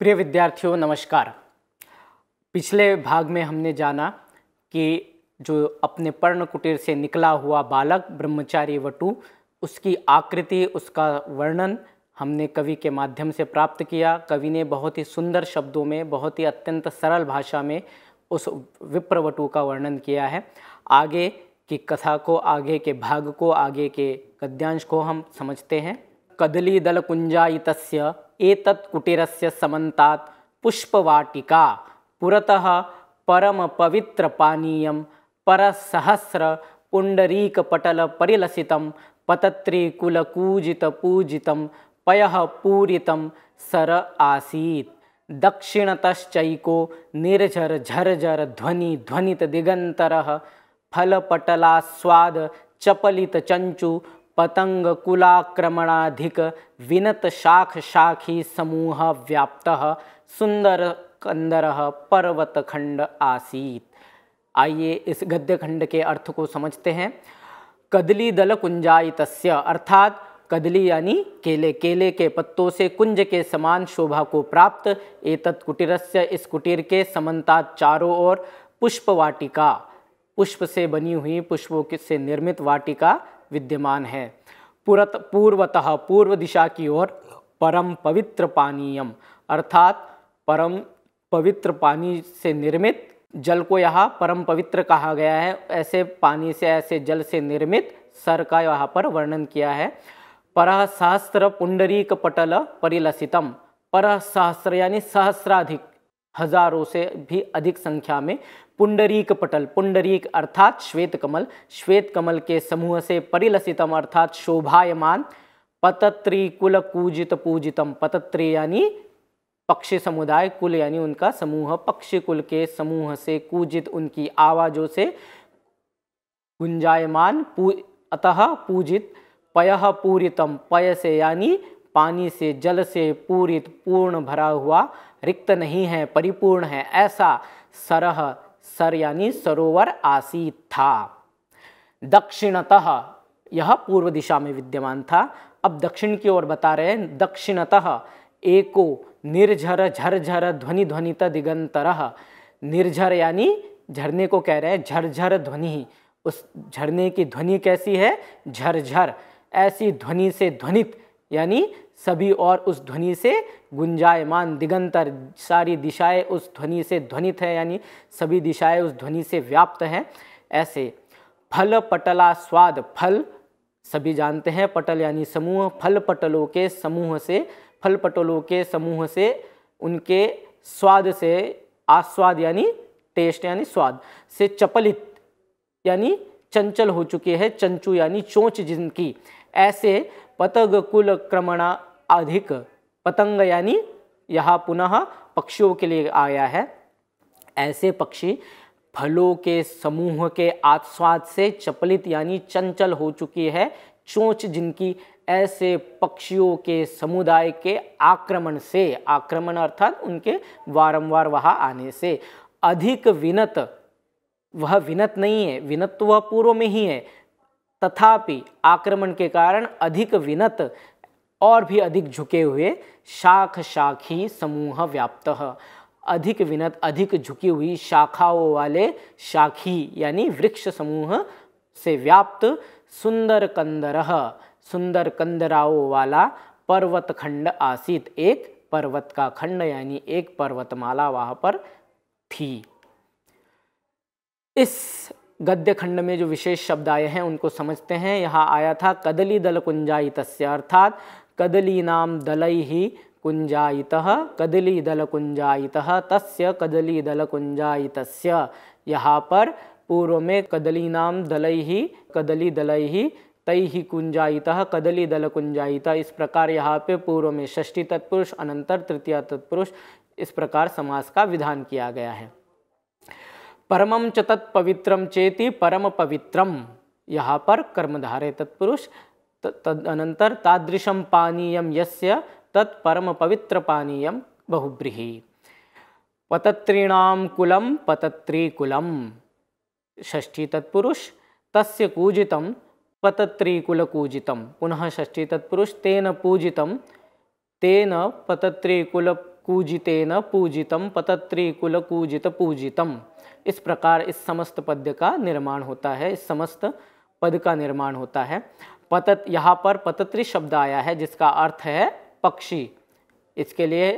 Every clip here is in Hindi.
प्रिय विद्यार्थियों नमस्कार पिछले भाग में हमने जाना कि जो अपने पर्ण कुटीर से निकला हुआ बालक ब्रह्मचारी वटु उसकी आकृति उसका वर्णन हमने कवि के माध्यम से प्राप्त किया कवि ने बहुत ही सुंदर शब्दों में बहुत ही अत्यंत सरल भाषा में उस विप्रवटु का वर्णन किया है आगे की कथा को आगे के भाग को आगे के गद्यांश को हम समझते हैं कदली दल कुंजाई एतत् कुटीरस्य समन्तात् पुष्पवाटिका पुरतः परमपवित्रपानीयं परसहस्रपुण्डरीकपटलपरिलसितं पतत्रिकुलकूजितपूजितं पय पूरी सर आसीत् दक्षिणतश्चैको चपलित चंचु पतंग कुलाक्रमणाधिक विनत शाख शाखी समूह व्याप्त सुंदर कंदर पर्वत खंड आसीत आइए इस गद्य खंड के अर्थ को समझते हैं कदली दल कुंजाई कुंजायित अर्थात कदली यानी केले केले के पत्तों से कुंज के समान शोभा को प्राप्त एतत् कुटीरस्य इस कुटीर के समन्ता चारों ओर पुष्प वाटिका पुष्प से बनी हुई पुष्पों से निर्मित वाटिका विद्यमान है पुरत पूर्वतः पूर्व दिशा की ओर परम पवित्र पानीयम अर्थात परम पवित्र पानी से निर्मित जल को यहाँ परम पवित्र कहा गया है ऐसे पानी से ऐसे जल से निर्मित सर का यहाँ पर वर्णन किया है पर सहस्त्र पुंडरीक पटल परिलसितम पर सहस्र यानी सहस्राधिक हजारों से भी अधिक संख्या में पुंडरीक पटल पुंडरीक अर्थात श्वेत कमल श्वेत कमल के समूह से परिलसितम अर्थात शोभायमान पतत्री कुल कूजित पूजितम पतत्री यानी पक्षी समुदाय कुल यानी उनका समूह पक्षी कुल के समूह से कूजित उनकी आवाजों से गुंजायमान पू अतः पूजित पय पूरितम पय से यानी पानी से जल से पूरित पूर्ण भरा हुआ रिक्त नहीं है परिपूर्ण है ऐसा सरह सर यानी सरोवर आसी था दक्षिणतः यह पूर्व दिशा में विद्यमान था अब दक्षिण की ओर बता रहे हैं दक्षिणतः एको निर्झर झरझर ध्वनि ध्वनित दिगंतर निर्झर यानी झरने को कह रहे हैं झरझर ध्वनि उस झरने की ध्वनि कैसी है झरझर ऐसी ध्वनि से ध्वनित यानी सभी और उस ध्वनि से गुंजायमान दिगंतर सारी दिशाएं उस ध्वनि से ध्वनित है यानी सभी दिशाएं उस ध्वनि से व्याप्त हैं ऐसे फल पटला स्वाद फल सभी जानते हैं पटल यानी समूह फल पटलों के समूह से फल पटलों के समूह से उनके स्वाद से आस्वाद यानी टेस्ट यानी स्वाद से चपलित यानी चंचल हो चुके हैं चंचू यानी चोंच जिनकी ऐसे पतग कुल क्रमणा अधिक पतंग यानी यह पुनः पक्षियों के लिए आया है ऐसे पक्षी फलों के समूह के आस्वाद से चपलित यानी चंचल हो चुकी है चोंच जिनकी ऐसे पक्षियों के समुदाय के आक्रमण से आक्रमण अर्थात उनके वारंवार वहाँ आने से अधिक विनत वह विनत नहीं है विनत तो वह पूर्व में ही है तथापि आक्रमण के कारण अधिक विनत और भी अधिक झुके हुए शाख शाखी समूह व्याप्त अधिक विनत अधिक झुकी हुई शाखाओं वाले शाखी यानी वृक्ष समूह से व्याप्त सुंदर कंदर सुंदर कंदराओं वाला पर्वत खंड आसित एक पर्वत का खंड यानी एक पर्वतमाला वहां पर थी इस गद्य खंड में जो विशेष शब्द आए हैं उनको समझते हैं यहाँ आया था कदली दल कुंजाई तस्य अर्थात कदलीनाम दलई ही कुंजाइत कदलीदलकुंजाइत तस्य कदलीदलकुंजाइत यहाँ पर पूर्व में कदलीनाम दलई ही कदली दलई ही तई ही कदली दल कुंजाइत इस प्रकार यहाँ पे पूर्व में षष्ठी तत्पुरुष अनंतर तृतीय तत्पुरुष इस प्रकार समास का विधान किया गया है परमम च तत्पवित्रम चेति परम पवित्रम यहाँ पर कर्मधारे तत्पुरुष तदनंतर तादृशम पानीय यस्य तत् परम पवित्र पानीय बहुब्रीही पतत्रीण कुलम पतत्री कुलम षष्ठी तत्पुरुष तस्य कूजितम पतत्रीकुलकूजितम पुनः षष्ठी तत्पुरुष तेन पूजितम तेन पतत्रीकुलकूजितेन पूजितम पतत्रीकुलकूजित पूजितम इस प्रकार इस समस्त पद्य का निर्माण होता है इस समस्त पद का निर्माण होता है पतत यहाँ पर पतत्री शब्द आया है जिसका अर्थ है पक्षी इसके लिए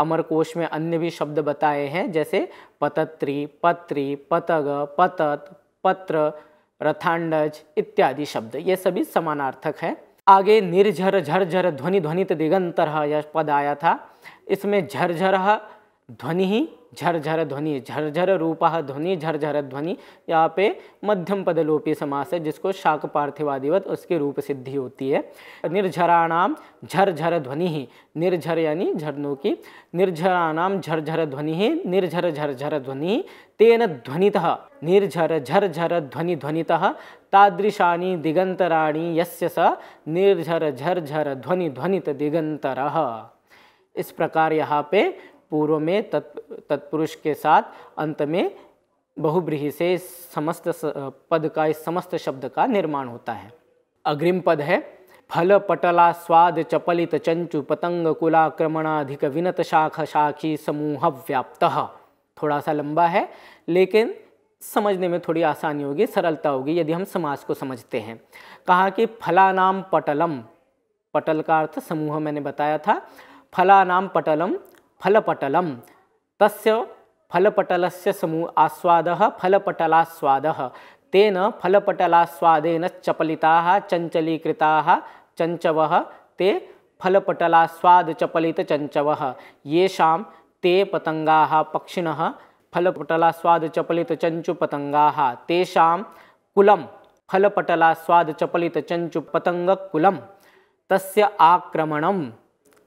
अमरकोश में अन्य भी शब्द बताए हैं जैसे पतत्री पत्री पतग पतत पत्र रथांडज इत्यादि शब्द ये सभी समानार्थक है आगे निर्झर झरझर ध्वनि ध्वनित दिगंतर यह पद आया था इसमें झरझर ध्वनि झरझर ध्वनि झरझर रूप ध्वनि झरझर ध्वनि यहाँ पे मध्यम पदलोपी समास है जिसको शाक पार्थिवादिवत उसकी रूप सिद्धि होती है निर्झराणाम झरझर ध्वनि ही निर्झर यानी झरनों की निर्झराणाम झरझर ध्वनि ही निर्झर झरझर ध्वनि तेन ध्वनित निर्झर झरझर ध्वनि ध्वनित तादृशानी दिगंतराणी यस्य स निर्झर झरझर ध्वनि ध्वनित दिगंतर इस प्रकार यहाँ पे पूर्व में तत् तत्पुरुष के साथ अंत में बहुब्रीही से समस्त पद का इस समस्त शब्द का निर्माण होता है अग्रिम पद है फल पटला स्वाद चपलित चंचु पतंग कुलाक्रमणाधिक विनत शाख शाखी समूह व्याप्त थोड़ा सा लंबा है लेकिन समझने में थोड़ी आसानी होगी सरलता होगी यदि हम समाज को समझते हैं कहा कि फलानाम पटलम पटल का अर्थ समूह मैंने बताया था फलानाम पटलम फलपटल तस् फलपटल समूह आस्वाद फलपटलास्वाद तेन फलपटलास्वादेन चपलिता चञ्चलीकृताः चंचव ते फलपटलास्वाद चपलित चंचु पतंगा पक्षिणः फलपटलास्वाद चपलित चंचु फलपटलास्वादचपलितचञ्चुपतङ्गकुलं तस्य आक्रमणं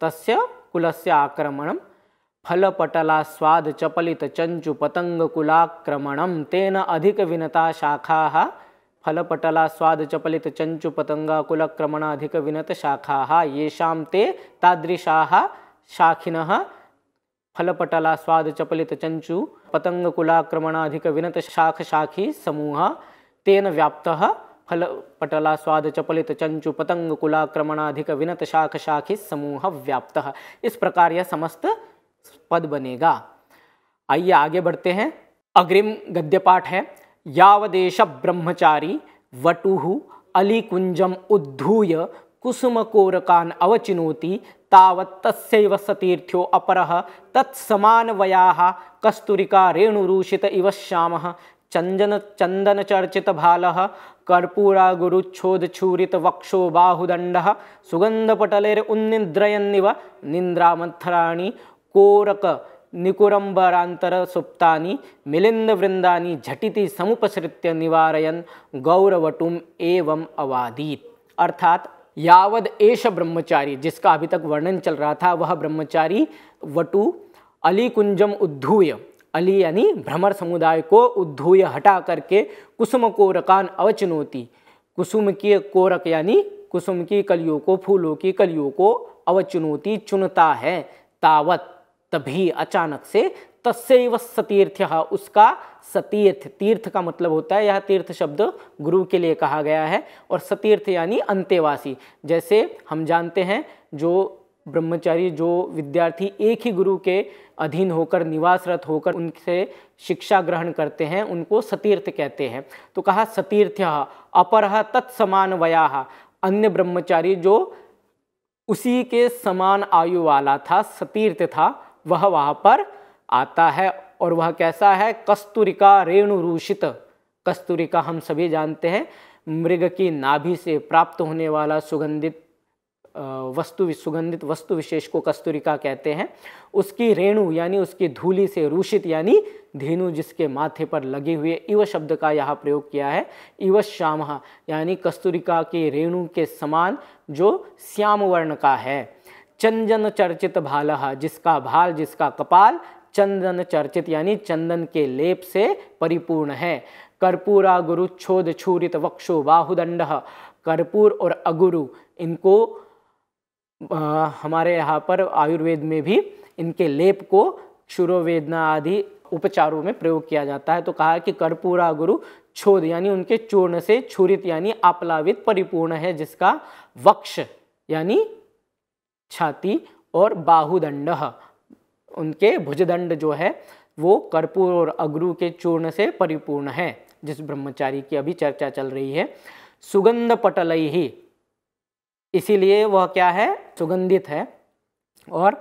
तस्य कुलस्य आक्रमणं फलपटला स्वाद चपलित चंचु पतंग कुलाक्रमणम तेन अधिक विनता शाखा फलपटला स्वाद चपलित चंचु पतंग कुलक्रमण अधिक विनत शाखा येषां ते तादृशाः शाखिन फलपटला स्वाद चपलित चंचु पतंग कुलाक्रमण अधिक विनत शाख शाखी समूह तेन व्याप्तः फलपटला स्वाद चपलित चंचु पतंग अधिक विनत शाख शाखी समूह व्याप्त इस प्रकार यह समस्त पद बनेगा आइए आगे बढ़ते हैं अग्रिम गद्य पाठ है यावदेश ब्रह्मचारी वटु अलीकुंजम उद्धूय कोरकान अवचिनोति तावत् तस्यैव सतीर्थ्यो अपरः तत्समानवयाः कस्तूरिका रेणुरूषित इव श्यामः चन्दन चन्दनचर्चितभालः कर्पूरागुरुच्छोदच्छूरितवक्षो बाहुदण्डः निंद्रा मथराणी कोरक सुप्ता मिलिंद वृंदा झटिति समुपसृत्य निवारयन गौरवटुम एवं अवादीत अर्थात यावद एष ब्रह्मचारी जिसका अभी तक वर्णन चल रहा था वह ब्रह्मचारी वटु अली कुंजम उद्धूय अली यानी भ्रमर समुदाय को उद्धूय हटा करके कुसुम को रकान अवचनोती कुसुम की कोरक यानी कुसुम की कलियों को फूलों की कलियों को अवचुनोती चुनता है तावत तभी अचानक से तस्व सतीर्थ उसका सतीर्थ तीर्थ का मतलब होता है यह तीर्थ शब्द गुरु के लिए कहा गया है और सतीर्थ यानी अंत्यवासी जैसे हम जानते हैं जो ब्रह्मचारी जो विद्यार्थी एक ही गुरु के अधीन होकर निवासरत होकर उनसे शिक्षा ग्रहण करते हैं उनको सतीर्थ कहते हैं तो कहा सतीर्थ अपर तत्समान वया अन्य ब्रह्मचारी जो उसी के समान आयु वाला था सतीर्थ था वह वहाँ पर आता है और वह कैसा है कस्तूरिका रेणु रूषित कस्तूरिका हम सभी जानते हैं मृग की नाभि से प्राप्त होने वाला सुगंधित वस्तु सुगंधित वस्तु विशेष को कस्तूरिका कहते हैं उसकी रेणु यानी उसकी धूली से रूषित यानी धेनु जिसके माथे पर लगे हुए इव शब्द का यहाँ प्रयोग किया है इव श्याम यानी कस्तूरिका की रेणु के समान जो श्याम वर्ण का है चंदन चर्चित भाल जिसका भाल जिसका कपाल चंदन चर्चित यानी चंदन के लेप से परिपूर्ण है कर्पूरा गुरु छोद छूरित वक्षो बाहुदंड कर्पूर और अगुरु इनको आ, हमारे यहाँ पर आयुर्वेद में भी इनके लेप को क्षुरोवेदना आदि उपचारों में प्रयोग किया जाता है तो कहा कि कर्पूरा गुरु छोद यानी उनके चूर्ण से छुरित यानी आप्लावित परिपूर्ण है जिसका वक्ष यानी छाती और बाहुदंड उनके भुजदंड जो है वो कर्पूर और अग्रु के चूर्ण से परिपूर्ण है जिस ब्रह्मचारी की अभी चर्चा चल रही है सुगंध पटलई ही इसीलिए वह क्या है सुगंधित है और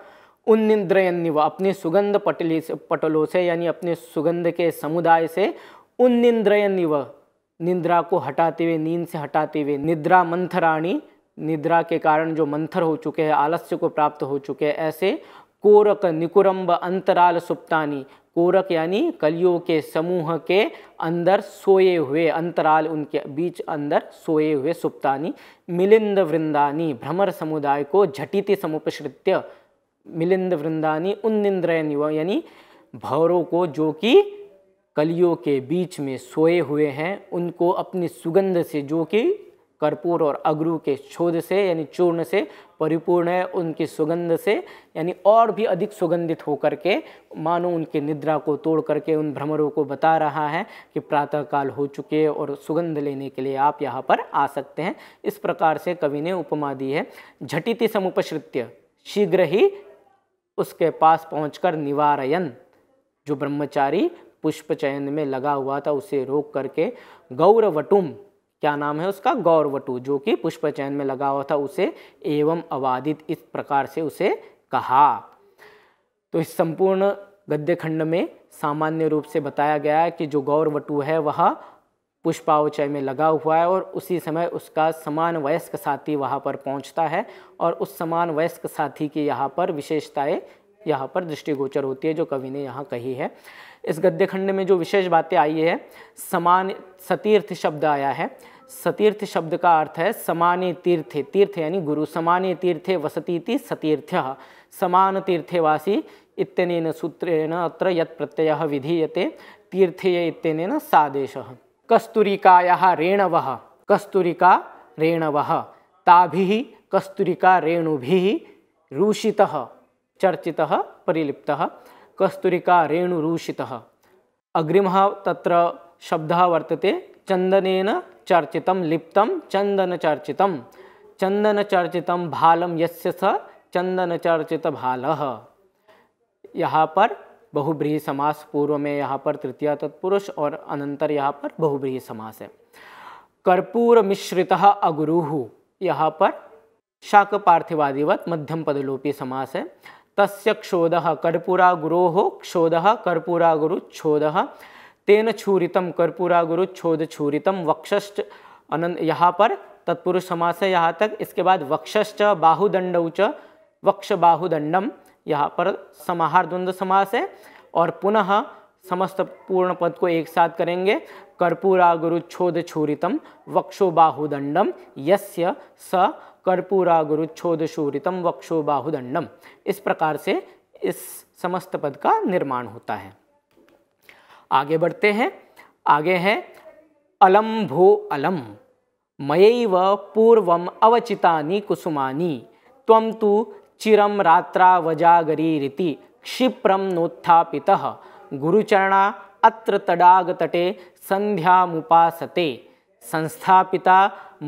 उन्निद्रयन्य वह अपने सुगंध पटली से पटलों से यानी अपने सुगंध के समुदाय से उन्निंद्रयन्य निंद्रा को हटाते हुए नींद से हटाते हुए निद्रा मंथराणी निद्रा के कारण जो मंथर हो चुके हैं आलस्य को प्राप्त हो चुके हैं ऐसे कोरक निकुरंब अंतराल सुप्तानी कोरक यानी कलियों के समूह के अंदर सोए हुए अंतराल उनके बीच अंदर सोए हुए सुप्तानी मिलिंद वृंदानी भ्रमर समुदाय को झटिति समुपश्रित्य मिलिंद वृंदानी उन्निंद्रयन युवा यानी भौरों को जो कि कलियों के बीच में सोए हुए हैं उनको अपनी सुगंध से जो कि कर्पूर और अगरू के शोध से यानी चूर्ण से परिपूर्ण है उनकी सुगंध से यानी और भी अधिक सुगंधित होकर के मानो उनके निद्रा को तोड़ करके उन भ्रमरों को बता रहा है कि प्रातःकाल हो चुके और सुगंध लेने के लिए आप यहाँ पर आ सकते हैं इस प्रकार से कवि ने उपमा दी है झटिति समुपश्रित्य शीघ्र ही उसके पास पहुंचकर निवारयन जो ब्रह्मचारी पुष्प चयन में लगा हुआ था उसे रोक करके गौरवटुम क्या नाम है उसका गौरवटू जो कि पुष्प चयन में लगा हुआ था उसे एवं अवादित इस प्रकार से उसे कहा तो इस संपूर्ण गद्य खंड में सामान्य रूप से बताया गया है कि जो गौरवटू है वह पुष्पावचय में लगा हुआ है और उसी समय उसका समान वयस्क साथी वहाँ पर पहुँचता है और उस समान वयस्क साथी की यहाँ पर विशेषताएँ यहाँ पर दृष्टिगोचर होती है जो कवि ने यहाँ कही है इस गद्य खंड में जो विशेष बातें आई है समान सतीर्थ शब्द आया है सतीर्थ शब्द का अर्थ है समान तीर्थे तीर्थ यानी गुरु समान तीर्थे वसती सतीर्थ समान तीर्थेवासी इतन सूत्रेण अत्र यत् प्रत्यय विधीयते तीर्थेय इतन सादेश कस्तूरिकाया रेणव कस्तूरिका रेणव ताभिः कस्तूरिका रेणुभिः रूषि चर्चि परिलिप्तः कस्तूरिका रेणुरूषितः अग्रिमः तत्र शब्दः वर्तते चंदन चर्चित चंदन चन्दनचर्चितं चन्दनचर्चितं भालं यस्य स भाल यहाँ पर बहुब्रीह समास पूर्व में यहाँ पर तृतीय तत्पुरुष और अनंतर यहाँ पर बहुब्रीह समास है कर्पूर मिश्रित अगुरु यहाँ पर शाक पार्थिवादिवत मध्यम पदलोपी समास है तस्य क्षोद कर्पूरागुरोः गुरु छोद तेन छूरी गुरु छोद छूरी वक्षश्च अनंत यहाँ पर तत्पुरुष समास है यहाँ तक इसके बाद वक्षश्च बाहुदंड च वक्ष बाहुदंडम यहाँ पर समाहार द्वंद्व समास है और पुनः समस्त पूर्ण पद को एक साथ करेंगे छोद छूरी वक्षो बाहुदंडम यस्य स कर्पूरा शूरितम वक्षो बाहुदंडम इस प्रकार से इस समस्त पद का निर्माण होता है आगे बढ़ते हैं आगे है अलम भो अलम मय पूर्व अवचिता कुसुमानी तम तो चिरम रीति क्षिप्रम नोत्थापित गुरुचरणा अत्र तडागतटे मुपासते संस्थापिता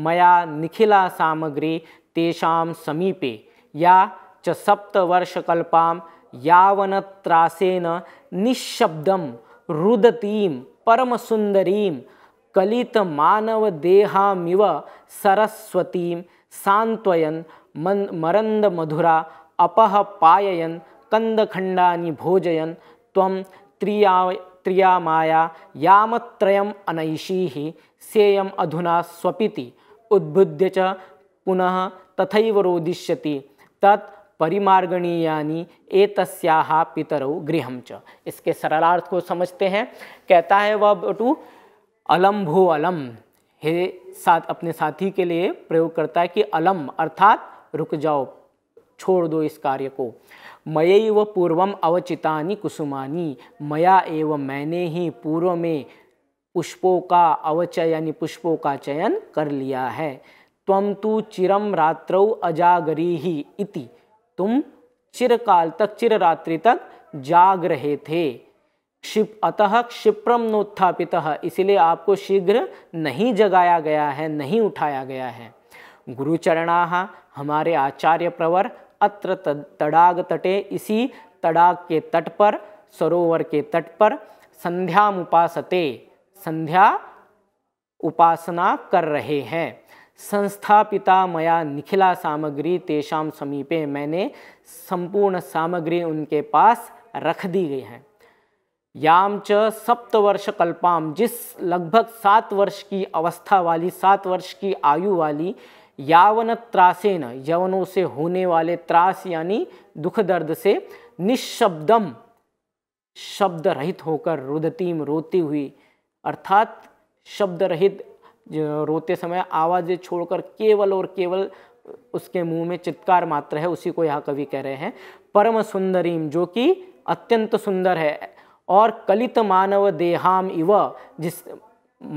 मया निखिला सामग्री तेषां समीपे या च सप्तवर्षकल्पां यावनत्रासेन निःशब्दं रुदतीं परमसुन्दरीं कलितमानवदेहामिव सरस्वतीं सान्त्वयन् मन् मरन्दमधुरा अपः पाययन् कन्दखण्डानि भोजयन् त्वं त्रिया त्रियामाया यामत्रयम् अनैषीः सेयम् अधुना स्वपिति उद्बुद्ध्य चुन पुनः तथैव रोदिष्यति एक परिमार्गणीयानी पितरौ गृह च इसके सरलार्थ को समझते हैं कहता है वह बटू अलम भो अलम हे साथ अपने साथी के लिए प्रयोग करता है कि अलम अर्थात रुक जाओ छोड़ दो इस कार्य को मय पूर्वम अवचितानी कुसुमानी मया एवं मैंने ही पूर्व में पुष्पों का अवचय यानी पुष्पों का चयन कर लिया है तम तु चिरम रात्रौ अजागरी ही इति तुम चिरकाल तक चिर रात्रि तक जाग रहे थे क्षिप अतः क्षिप्रम नोत्थापित इसलिए आपको शीघ्र नहीं जगाया गया है नहीं उठाया गया है गुरुचरणा हमारे आचार्य प्रवर अत्र तड़ाग तटे इसी तड़ाग के तट पर सरोवर के तट पर संध्या मुपासते संध्या उपासना कर रहे हैं संस्थापिता मया निखिला सामग्री तेषाम समीपे मैंने संपूर्ण सामग्री उनके पास रख दी गई है याम च सप्तवर्ष कल्पाम जिस लगभग सात वर्ष की अवस्था वाली सात वर्ष की आयु वाली यावन त्रासेन यवनों से होने वाले त्रास यानी दुख दर्द से निशब्दम शब्द रहित होकर रुदतीम रोती हुई अर्थात शब्द रहित रोते समय आवाज़ें छोड़कर केवल और केवल उसके मुंह में चित्कार मात्र है उसी को यहाँ कवि कह रहे हैं परम सुंदरीम जो कि अत्यंत सुंदर है और कलित मानव देहाम इव जिस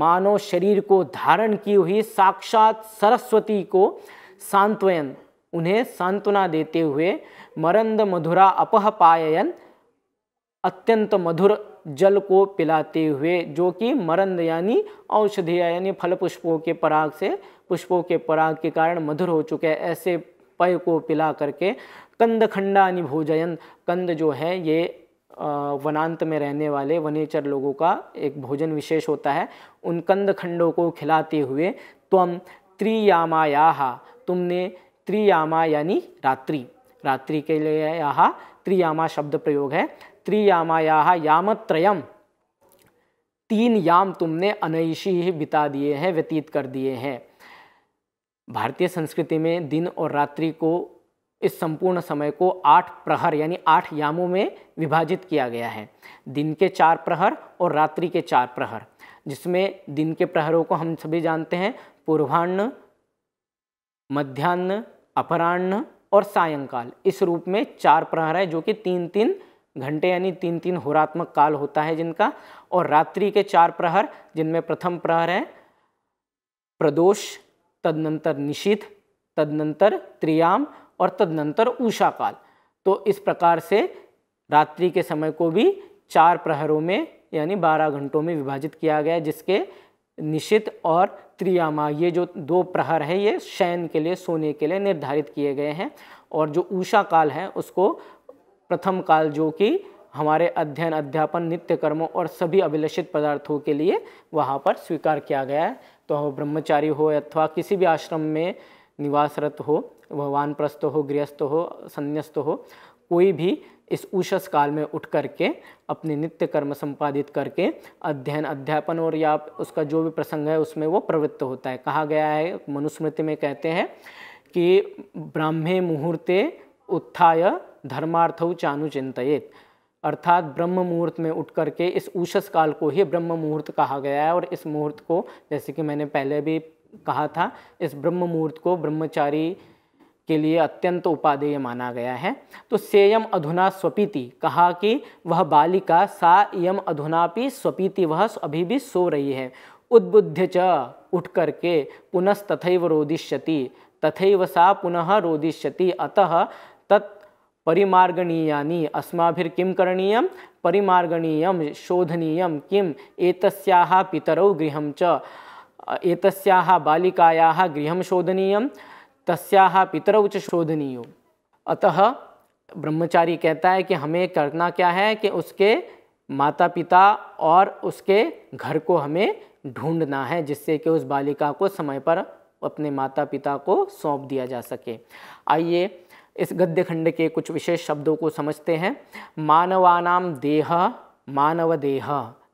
मानव शरीर को धारण की हुई साक्षात सरस्वती को सांत्वयन उन्हें सांत्वना देते हुए मरंद मधुरा अपह पायन अत्यंत मधुर जल को पिलाते हुए जो कि मरंद यानी औषधिया यानी फल पुष्पों के पराग से पुष्पों के पराग के कारण मधुर हो चुके हैं ऐसे पय को पिला करके कंद यानी भोजयन कंद जो है ये वनांत में रहने वाले वनेचर लोगों का एक भोजन विशेष होता है उन कंद खंडों को खिलाते हुए त्वम त्रियामायाहा तुमने त्रियामा यानी रात्रि रात्रि के लिए यहाँ त्रियामा शब्द प्रयोग है त्रियामाया यामत्रयम तीन याम तुमने अनैशी ही बिता दिए हैं व्यतीत कर दिए हैं भारतीय संस्कृति में दिन और रात्रि को इस संपूर्ण समय को आठ प्रहर यानी आठ यामों में विभाजित किया गया है दिन के चार प्रहर और रात्रि के चार प्रहर जिसमें दिन के प्रहरों को हम सभी जानते हैं पूर्वान्न मध्यान्ह अपराह्न और सायंकाल इस रूप में चार प्रहर है जो कि तीन तीन घंटे यानी तीन तीन होरात्मक काल होता है जिनका और रात्रि के चार प्रहर जिनमें प्रथम प्रहर है प्रदोष तदनंतर निशीथ तदनंतर त्रियाम और तदनंतर ऊषा काल तो इस प्रकार से रात्रि के समय को भी चार प्रहरों में यानी बारह घंटों में विभाजित किया गया जिसके निशित और त्रियामा ये जो दो प्रहर है ये शयन के लिए सोने के लिए निर्धारित किए गए हैं और जो ऊषा काल है उसको प्रथम काल जो कि हमारे अध्ययन अध्यापन नित्य कर्मों और सभी अभिलषित पदार्थों के लिए वहाँ पर स्वीकार किया गया है तो ब्रह्मचारी हो अथवा किसी भी आश्रम में निवासरत हो भगवान प्रस्थ हो गृहस्थ हो संन्यास्त हो कोई भी इस उषस काल में उठ करके अपने नित्य कर्म संपादित करके अध्ययन अध्यापन और या उसका जो भी प्रसंग है उसमें वो प्रवृत्त होता है कहा गया है मनुस्मृति में कहते हैं कि ब्राह्मे मुहूर्ते उत्थाय धर्मार्थ चानुचिंत अर्थात ब्रह्म मुहूर्त में उठ करके इस ऊषस काल को ही ब्रह्म मुहूर्त कहा गया है और इस मुहूर्त को जैसे कि मैंने पहले भी कहा था इस ब्रह्म मुहूर्त को ब्रह्मचारी के लिए अत्यंत उपादेय माना गया है तो सेयम अधुना स्वपीति कहा कि वह बालिका सा यम अधुनापि स्वपीति वह अभी भी सो रही है उद्बुद्ध च उठ करके पुनस्तथव रोदिष्यति तथैव सा पुनः रोदिष्यति अतः अस्माभिर किम करणीयं परिमार्गणीयं शोधनीय किम एतस्याः पितरौ गृहं च एतस्याः बालिकायाः गृहं शोधनीयं तस्याः पितरौ च शोधनीयो अतः ब्रह्मचारी कहता है कि हमें करना क्या है कि उसके माता पिता और उसके घर को हमें ढूंढना है जिससे कि उस बालिका को समय पर अपने माता पिता को सौंप दिया जा सके आइए इस गद्य खंड के कुछ विशेष शब्दों को समझते हैं मानवानाम देह मानव देह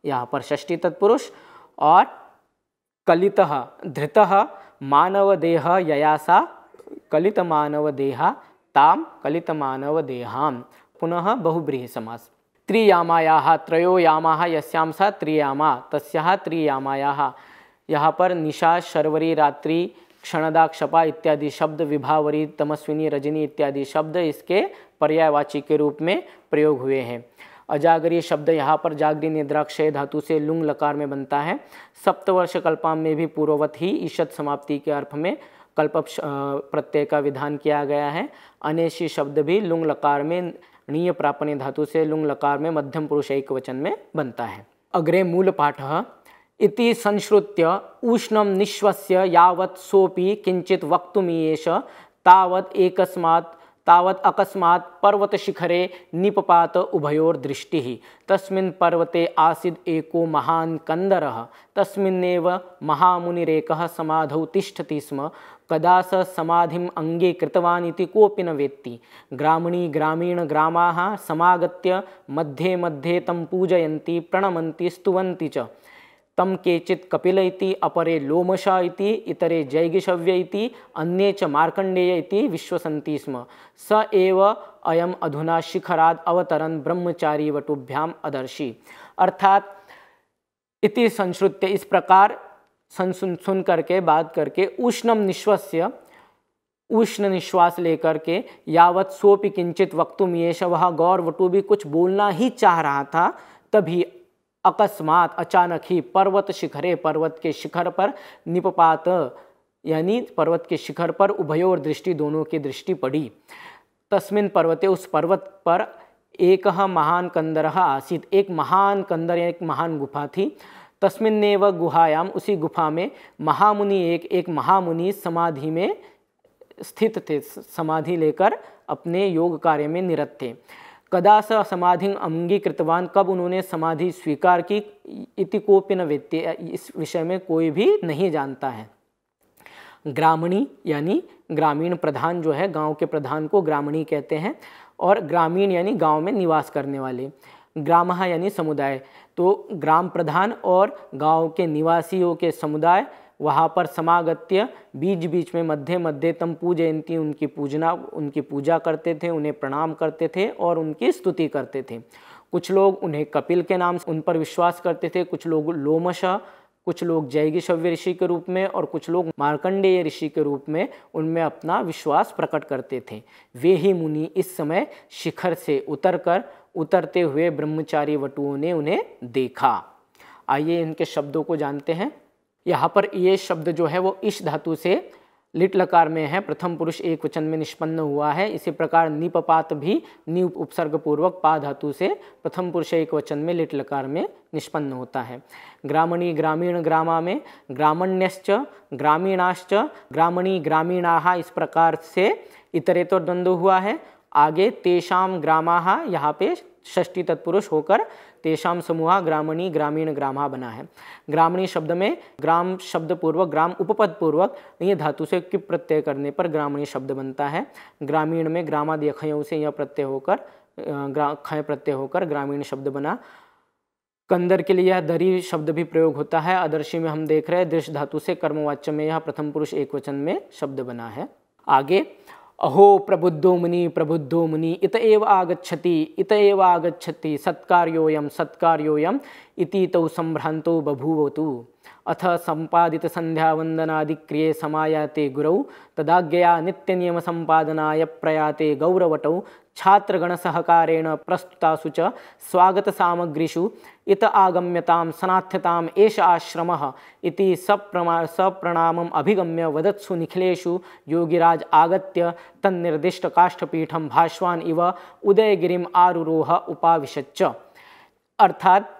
यहाँ पर षष्टी तत्पुरुष और कलित धृत मानव देह ययासा कलित मानव देहा ताम कलित मानव देहाम पुनः बहुब्रीह समास त्रियामाया त्रयो यामा यस्याम सा त्रियामा तस्या त्रियामाया यहाँ पर निशा शर्वरी रात्रि क्षणदा क्षपा इत्यादि शब्द विभावरी तमस्विनी रजनी इत्यादि शब्द इसके पर्यायवाची के रूप में प्रयोग हुए हैं अजागरी शब्द यहाँ पर जागरी निद्राक्षय धातु से लुंग लकार में बनता है सप्तवर्ष कल्पाम में भी पूर्ववत ही ईषद समाप्ति के अर्थ में कल्प प्रत्यय का विधान किया गया है अनेशी शब्द भी लुंग लकार में णीय प्रापण्य धातु से लुंग लकार में मध्यम पुरुष एक वचन में बनता है अग्रे मूल पाठ इति संश्रुत्य उष्णं निःश्वस्य यावत् सोऽपि किञ्चित् वक्तुमीयेष तावत् एकस्मात् तावत् अकस्मात् पर्वतशिखरे निपपात उभयोर्दृष्टिः तस्मिन् पर्वते आसीत् एको महान् कन्दरः तस्मिन्नेव महामुनिरेकः समाधौ तिष्ठति स्म कदा स समाधिम् अङ्गे कृतवान् इति कोऽपि न वेत्ति ग्रामणी ग्रामीणग्रामाः समागत्य मध्ये मध्ये तं पूजयन्ति प्रणमन्ति स्तुवन्ति च तम केचित् कपिल अपरे लोमशा इति इतरे जैगिशव्य इति अन्ये च मार्कण्डेय स्म स एव अयम अधुना अवतरन ब्रह्मचारी वटुभ्याम अदर्शी अर्थात इति संश्रुत्य इस प्रकार सुन सुन करके बात करके उष्णम निश्वस्य उष्ण निश्वास लेकर के यावत सोपि किंचित वक्तुम येश वह गौरवटु भी कुछ बोलना ही चाह रहा था तभी अकस्मात अचानक ही पर्वत शिखरे पर्वत के शिखर पर निपपात यानी पर्वत के शिखर पर उभयोर दृष्टि दोनों की दृष्टि पड़ी तस्मिन पर्वते उस पर्वत पर एक महान कंदर आसित एक महान कंदर एक महान गुफा थी वह गुहायाम उसी गुफा में महामुनि एक एक महामुनि समाधि में स्थित थे समाधि लेकर अपने योग कार्य में निरत थे कदा स समाधि अंगीकृतवान कब उन्होंने समाधि स्वीकार की इति कोपि न वेत्य इस विषय में कोई भी नहीं जानता है ग्रामणी यानी ग्रामीण प्रधान जो है गांव के प्रधान को ग्रामणी कहते हैं और ग्रामीण यानी गांव में निवास करने वाले ग्राम यानी समुदाय तो ग्राम प्रधान और गांव के निवासियों के समुदाय वहाँ पर समागत्य बीच बीच में मध्य मध्य तम पूजयंती उनकी पूजना उनकी पूजा करते थे उन्हें प्रणाम करते थे और उनकी स्तुति करते थे कुछ लोग उन्हें कपिल के नाम से उन पर विश्वास करते थे कुछ लोग लोमशा कुछ लोग जैगी शव्य ऋषि के रूप में और कुछ लोग मार्कंडेय ऋषि के रूप में उनमें अपना विश्वास प्रकट करते थे वे ही मुनि इस समय शिखर से उतरकर उतरते हुए ब्रह्मचारी वटुओं ने उन्हें देखा आइए इनके शब्दों को जानते हैं यहाँ पर ये शब्द जो है वो इस धातु से लिट लकार में है प्रथम पुरुष एक वचन में निष्पन्न हुआ है इसी प्रकार निपपात भी नी उपसर्ग पूर्वक पा धातु से प्रथम पुरुष एक वचन में लिट लकार में निष्पन्न होता है ग्रामणी ग्रामीण ग्रामा में ग्रामण्यश्च ग्रामीणाश्च ग्रामणी ग्रामीणा इस प्रकार से इतरेतर तो द्वंद्व हुआ है आगे तेषाम ग्रामा यहाँ पे षष्टी तत्पुरुष होकर तेषाम समूह ग्रामणी ग्रामीण ग्रामा बना है ग्रामणी शब्द में ग्राम शब्द पूर्वक ग्राम उपपद पूर्वक ये धातु से किप प्रत्यय करने पर ग्रामणी शब्द बनता है ग्रामीण में ग्रामादि अक्षयों से यह प्रत्यय होकर खय प्रत्यय होकर ग्रामीण शब्द बना कंदर के लिए यह दरी शब्द भी प्रयोग होता है आदर्शी में हम देख रहे हैं दृश्य धातु से कर्मवाच्य में यह प्रथम पुरुष एक में शब्द बना है आगे अहो प्रबुद्धो मुनि प्रबुद्धो मुनि इत एव आगछति इत एव आगछति सत्कार्योऽयं सत्कार्योऽयम् इति तौ सम्भ्रान्तो बभूवतु अथ सम्पादित सन्ध्यावन्दनादिक्रिये समायाते गुरौ तदाज्ञया नित्यनियमसम्पादनाय प्रयाते गौरवटौ सहकारेण प्रस्तुतासु च सामग्रीषु इत आगम्यतां सनाथ्यताम् एष आश्रमः इति सप्रमा सप्रणामम् अभिगम्य वदत्सु निखिलेषु योगिराज आगत्य तन्निर्दिष्टकाष्ठपीठं भाष्वान् इव उदयगिरिम् आरुरोह उपाविशच्च अर्थात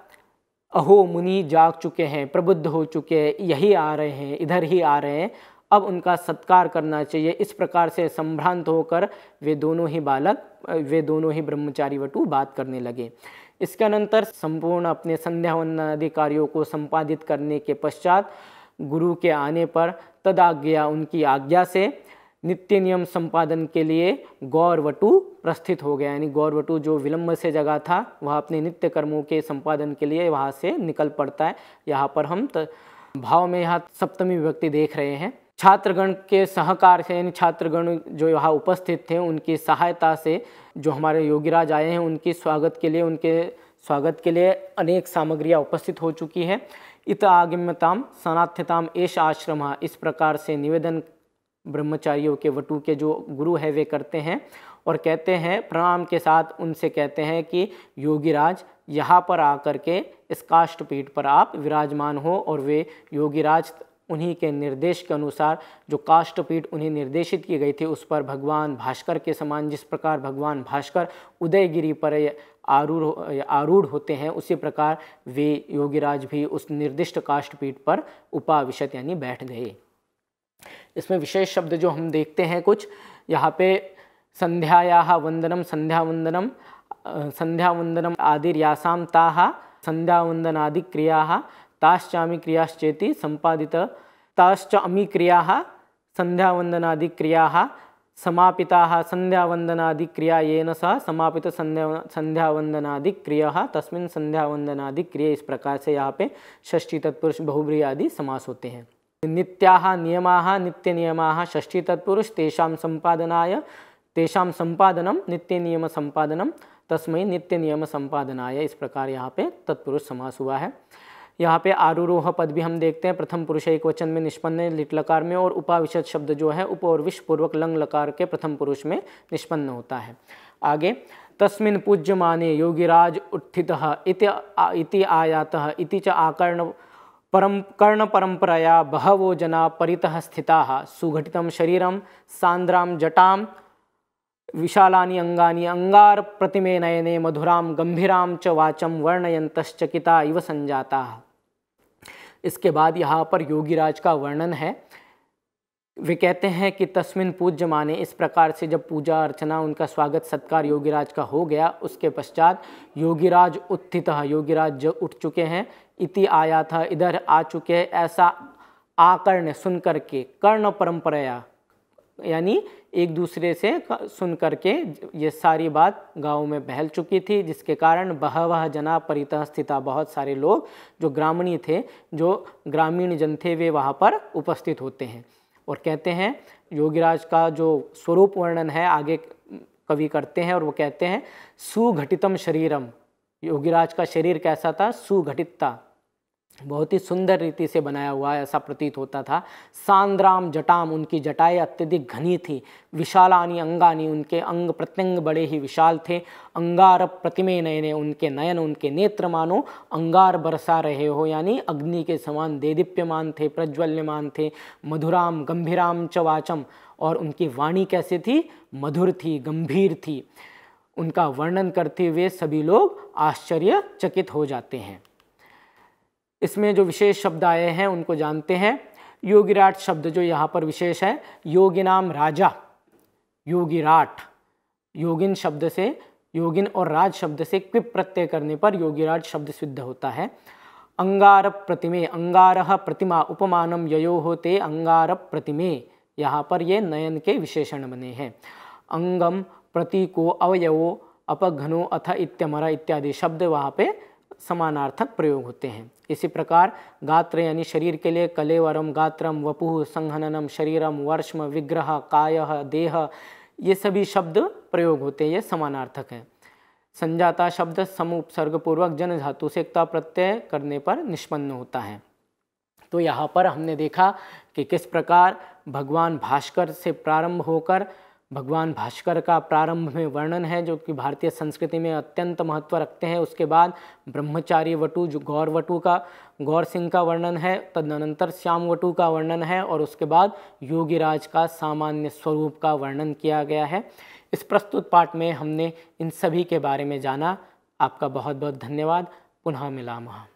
अहो मुनि जाग चुके हैं प्रबुद्ध हो चुके हैं यही आ रहे हैं इधर ही आ रहे हैं अब उनका सत्कार करना चाहिए इस प्रकार से संभ्रांत होकर वे दोनों ही बालक वे दोनों ही ब्रह्मचारी वटु बात करने लगे इसके अनंतर संपूर्ण अपने संध्या वंदनादि कार्यों को संपादित करने के पश्चात गुरु के आने पर तद आज्ञा उनकी आज्ञा से नित्य नियम संपादन के लिए गौरवटु प्रस्थित हो गया यानी गौरवटु जो विलंब से जगह था वह अपने नित्य कर्मों के संपादन के लिए वहाँ से निकल पड़ता है यहाँ पर हम भाव में यहाँ सप्तमी विभक्ति देख रहे हैं छात्रगण के सहकार से यानी छात्रगण जो यहाँ उपस्थित थे उनकी सहायता से जो हमारे योगीराज आए हैं उनकी स्वागत के लिए उनके स्वागत के लिए अनेक सामग्रियाँ उपस्थित हो चुकी है इत आगम्यताम सनाथ्यताम ऐश आश्रम इस प्रकार से निवेदन ब्रह्मचारियों के वटु के जो गुरु है वे करते हैं और कहते हैं प्रणाम के साथ उनसे कहते हैं कि योगीराज यहाँ पर आकर के इस काष्ठपीठ पर आप विराजमान हो और वे योगीराज उन्हीं के निर्देश के अनुसार जो काष्टपीठ उन्हें निर्देशित की गई थी उस पर भगवान भास्कर के समान जिस प्रकार भगवान भास्कर उदयगिरी पर आरूढ़ आरूढ़ होते हैं उसी प्रकार वे योगीराज भी उस निर्दिष्ट काष्टपीठ पर उपाविशत यानी बैठ गए इसमें विशेष शब्द जो हम देखते हैं कुछ यहाँ पे संध्याया वंदनम संध्या संध्या संध्यावंदनम आदिर्यासाम ताहा संध्यावंदनादि क्रिया ताश्चामी क्रियाश्चेति संपादित ताश्च क्रिया संध्यावंदनादिक्रियाः समापिताः क्रिया येन सह समापित संध्या संध्यावंदनादिक्रिय तस्मिन क्रिया इस प्रकार से यहाँ पे षष्ठी तत्पुरुष बहुब्री आदि समास होते हैं नित्या नियमा नित्य नियमा षष्ठी तत्पुरुष तेषा संपादनाय तेषा संपादनम नित्य नियम संपादनम तस्मय नित्य नियम संपादनाय इस प्रकार यहाँ पे तत्पुरुष समास हुआ है यहाँ पे आरुरोह पद भी हम देखते हैं प्रथम पुरुष एक वचन में निष्पन्न है लिट लकार में और उपाविशद शब्द जो है उप और विषपूर्वक लंग लकार के प्रथम पुरुष में निष्पन्न होता है आगे तस्मिन् पूज्यमाने योगिराज उत्थित इति आयात इति च आकर्ण कर्ण परंपराया बहवो जना परिता स्थिता सुघटित शरीरम सांद्राम जटाम विशाला अंगा अंगार प्रतिमे नयने मधुरां गंभीरां च वर्णयंत चकिता इव संजाता इसके बाद यहाँ पर योगीराज का वर्णन है वे कहते हैं कि तस्मिन पूज्य माने इस प्रकार से जब पूजा अर्चना उनका स्वागत सत्कार योगीराज का हो गया उसके पश्चात योगीराज उत्थित योगीराज जो उठ चुके हैं इति आया था इधर आ चुके ऐसा आकर्ण सुन करके कर्ण परंपराया यानी एक दूसरे से सुन करके ये सारी बात गांव में बहल चुकी थी जिसके कारण बहवह जना परितः स्थिता बहुत सारे लोग जो ग्रामीणी थे जो ग्रामीण जन थे वे वहाँ पर उपस्थित होते हैं और कहते हैं योगिराज का जो स्वरूप वर्णन है आगे कवि करते हैं और वो कहते हैं सुघटितम शरीरम योगिराज का शरीर कैसा था सुघटितता बहुत ही सुंदर रीति से बनाया हुआ है ऐसा प्रतीत होता था सांद्राम जटाम उनकी जटाएं अत्यधिक घनी थी विशालानी अंगानी उनके अंग प्रत्यंग बड़े ही विशाल थे अंगार प्रतिमे नयने उनके नयन उनके नेत्र मानो अंगार बरसा रहे हो यानी अग्नि के समान देदीप्यमान थे प्रज्वल्यमान थे मधुराम गंभीराम च वाचम और उनकी वाणी कैसे थी मधुर थी गंभीर थी उनका वर्णन करते हुए सभी लोग आश्चर्यचकित हो जाते हैं इसमें जो विशेष शब्द आए हैं उनको जानते हैं योगिराट शब्द जो यहाँ पर विशेष है योगी नाम राजा योगिराट योगिन शब्द से योगिन और राज शब्द से क्विप प्रत्यय करने पर योगिराट शब्द सिद्ध होता है अंगार प्रतिमे अंगार प्रतिमा उपमानम ययो होते अंगार प्रतिमे यहाँ पर ये नयन के विशेषण बने हैं अंगम प्रतीको अवयवो अपघनो अथ इत्यमर इत्यादि शब्द वहाँ पे समानार्थक प्रयोग होते हैं इसी प्रकार गात्र यानी शरीर के लिए कलेवरम गात्रम वपु संघननम शरीरम वर्ष्म विग्रह काय देह ये सभी शब्द प्रयोग होते हैं ये समानार्थक हैं संजाता शब्द समुपसर्गपूर्वक जन धातु से एकता प्रत्यय करने पर निष्पन्न होता है तो यहाँ पर हमने देखा कि किस प्रकार भगवान भास्कर से प्रारंभ होकर भगवान भास्कर का प्रारंभ में वर्णन है जो कि भारतीय संस्कृति में अत्यंत महत्व रखते हैं उसके बाद ब्रह्मचारी वटु जो गौरवटु का गौर सिंह का वर्णन है तदनंतर श्यामवटु का वर्णन है और उसके बाद योगीराज का सामान्य स्वरूप का वर्णन किया गया है इस प्रस्तुत पाठ में हमने इन सभी के बारे में जाना आपका बहुत बहुत धन्यवाद पुनः मिला महा